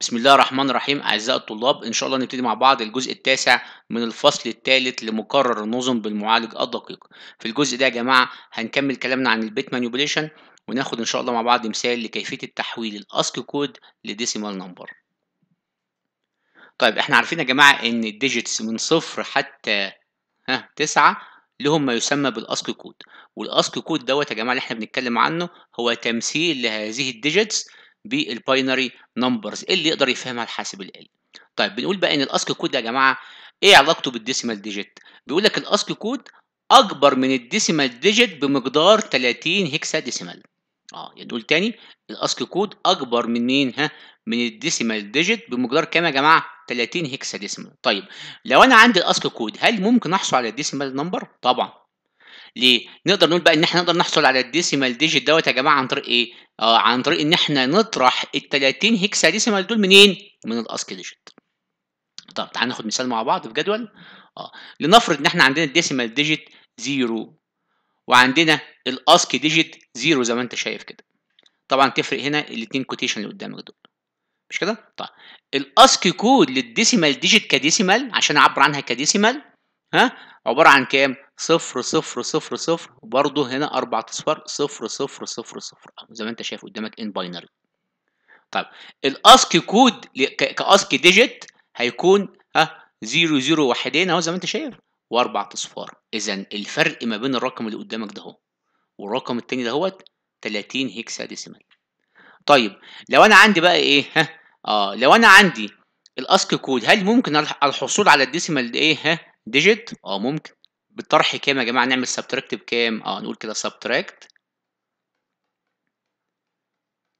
بسم الله الرحمن الرحيم أعزائي الطلاب إن شاء الله نبتدي مع بعض الجزء التاسع من الفصل الثالث لمقرر النظم بالمعالج الدقيق في الجزء ده يا جماعة هنكمل كلامنا عن البيت مانيبوليشن وناخد إن شاء الله مع بعض مثال لكيفية التحويل الأسكي كود لديسيمال نمبر طيب إحنا عارفين يا جماعة إن الديجيتس من صفر حتى ها تسعة لهم ما يسمى بالأسكي كود والأسكي كود دوت يا جماعة اللي إحنا بنتكلم عنه هو تمثيل لهذه الديجيتس بالباينري نمبرز اللي يقدر يفهمها الحاسب الآلي طيب بنقول بقى ان الاسك كود يا جماعه ايه علاقته بالديسيمال ديجيت بيقول لك الاسك كود اكبر من الديسيمال ديجيت بمقدار 30 هكسا ديسيمال اه دول تاني الاسك كود اكبر من مين ها من الديسيمال ديجيت بمقدار كام يا جماعه 30 هكسا ديسيمال طيب لو انا عندي الاسك كود هل ممكن احصل على الديسيمال نمبر طبعا ليه؟ نقدر نقول بقى ان احنا نقدر نحصل على الديسيمال ديجيت دوت يا جماعه عن طريق ايه؟ اه عن طريق ان احنا نطرح ال 30 هيكسا ديسيمال دول منين؟ من الاسكي ديجيت. طب تعالى ناخد مثال مع بعض في جدول اه لنفرض ان احنا عندنا الديسيمال ديجيت 0 وعندنا الاسكي ديجيت 0 زي ما انت شايف كده. طبعا تفرق هنا الاثنين كوتيشن اللي قدامك دول. مش كده؟ طيب الاسكي كود للديسيمال ديجيت كديسيمال عشان اعبر عنها كديسيمال ها عباره عن كام صفر صفر صفر صفر برضه هنا اربع اصفار صفر صفر صفر صفر زي ما انت شايف قدامك ان باينري طيب الاسكي كود كاسكي ديجيت هيكون ها 0 0 واحدين اهو زي ما انت شايف واربع اصفار اذا الفرق ما بين الرقم اللي قدامك ده اهو والرقم التاني دهوت 30 هيكسا ديسيمال طيب لو انا عندي بقى ايه ها اه لو انا عندي الاسكي كود هل ممكن الحصول على الديسيمال ده ايه ها ديجيت اه ممكن بالطرح كام يا جماعه نعمل سبتراكت بكام اه نقول كده سبتراكت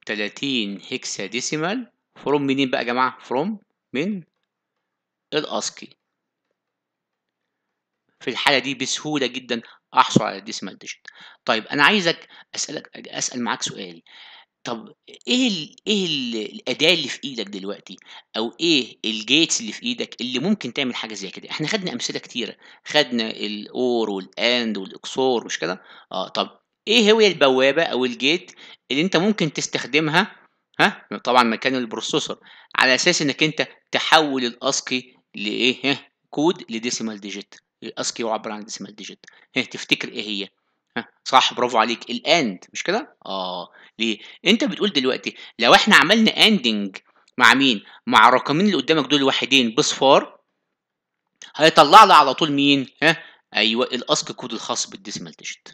30 هيكسا ديسيمال فروم منين بقى يا جماعه فروم من الاسكي في الحاله دي بسهوله جدا احصل على الديسيمال ديجيت طيب انا عايزك اسالك اسال معاك سؤال طب إيه الـ إيه الـ الأداة اللي في إيدك دلوقتي، أو إيه الجيتس اللي في إيدك اللي ممكن تعمل حاجة زي كده؟ إحنا خدنا أمثلة كتيرة، خدنا الاور والاند والاكسور مش كده؟ آه طب إيه هي البوابة أو الجيت اللي أنت ممكن تستخدمها ها طبعًا مكان البروسيسور على أساس إنك أنت تحول الأسكي لإيه ها كود لديسيمال ديجيت، الأسكي عبارة عن ديسيمال ديجيت، ها تفتكر إيه هي؟ صح برافو عليك الاند مش كده اه ليه انت بتقول دلوقتي لو احنا عملنا اندنج مع مين مع الرقمين اللي قدامك دول واحدين بصفار هيطلع لي على طول مين ها ايوه الاسك كود الخاص بالديسمال ديجيت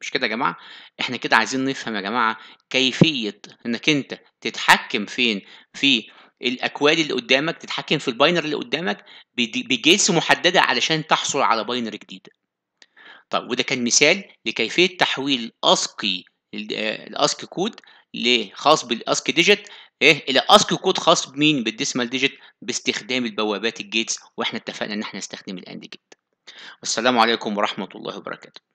مش كده يا جماعه احنا كده عايزين نفهم يا جماعه كيفيه انك انت تتحكم فين في الاكواد اللي قدامك تتحكم في الباينر اللي قدامك بجيس محدده علشان تحصل على باينر جديده طيب وده كان مثال لكيفيه تحويل اسقي الاسكي كود خاص بالاسكي ديجيت ايه الى اسكي كود خاص بمين بالديسمال ديجيت باستخدام البوابات الجيتس واحنا اتفقنا ان احنا نستخدم الاند جيت والسلام عليكم ورحمه الله وبركاته